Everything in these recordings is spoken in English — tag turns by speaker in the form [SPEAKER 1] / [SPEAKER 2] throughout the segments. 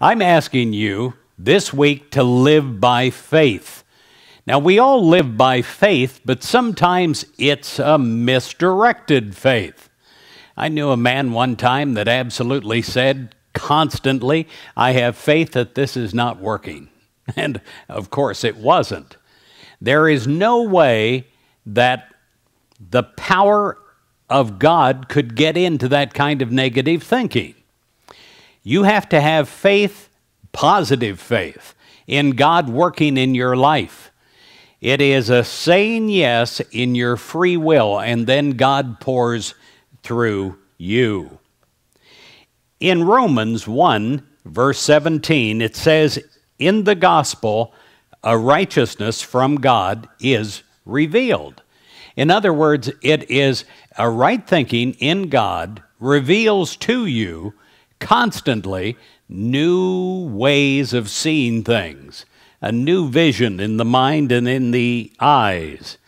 [SPEAKER 1] I'm asking you this week to live by faith. Now, we all live by faith, but sometimes it's a misdirected faith. I knew a man one time that absolutely said constantly, I have faith that this is not working. And of course, it wasn't. There is no way that the power of God could get into that kind of negative thinking. You have to have faith, positive faith, in God working in your life. It is a saying yes in your free will, and then God pours through you. In Romans 1, verse 17, it says, In the gospel, a righteousness from God is revealed. In other words, it is a right thinking in God reveals to you constantly new ways of seeing things, a new vision in the mind and in the eyes.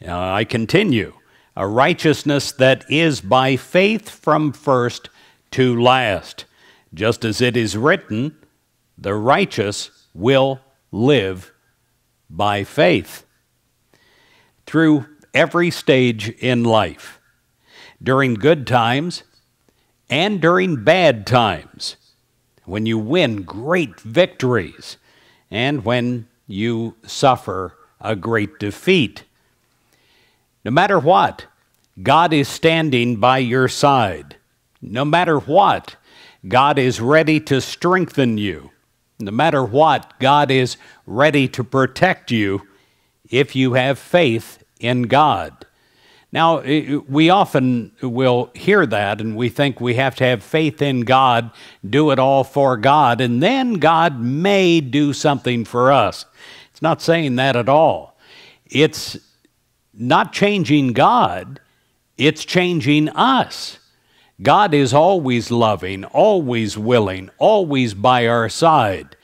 [SPEAKER 1] Now, I continue a righteousness that is by faith from first to last. Just as it is written, the righteous will live by faith. Through every stage in life, during good times, and during bad times, when you win great victories, and when you suffer a great defeat. No matter what, God is standing by your side. No matter what, God is ready to strengthen you. No matter what, God is ready to protect you if you have faith in God. Now, we often will hear that and we think we have to have faith in God, do it all for God, and then God may do something for us. It's not saying that at all. It's not changing God, it's changing us. God is always loving, always willing, always by our side.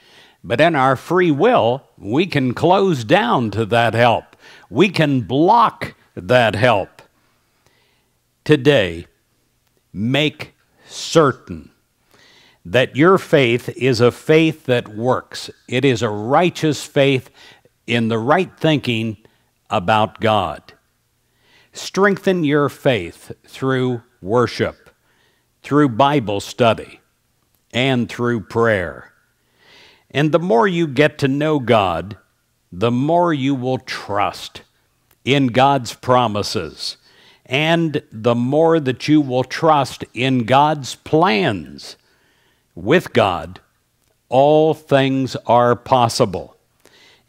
[SPEAKER 1] But in our free will, we can close down to that help. We can block that help today make certain that your faith is a faith that works. It is a righteous faith in the right thinking about God. Strengthen your faith through worship, through Bible study, and through prayer. And the more you get to know God, the more you will trust in God's promises and the more that you will trust in God's plans with God, all things are possible.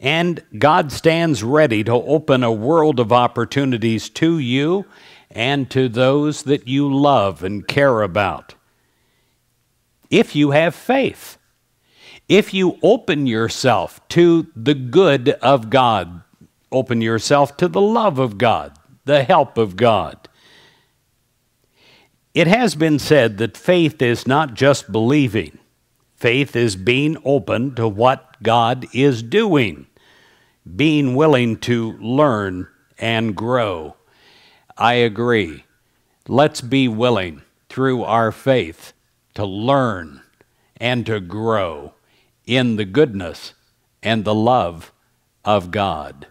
[SPEAKER 1] And God stands ready to open a world of opportunities to you and to those that you love and care about. If you have faith, if you open yourself to the good of God, open yourself to the love of God, the help of God. It has been said that faith is not just believing, faith is being open to what God is doing, being willing to learn and grow. I agree. Let's be willing through our faith to learn and to grow in the goodness and the love of God.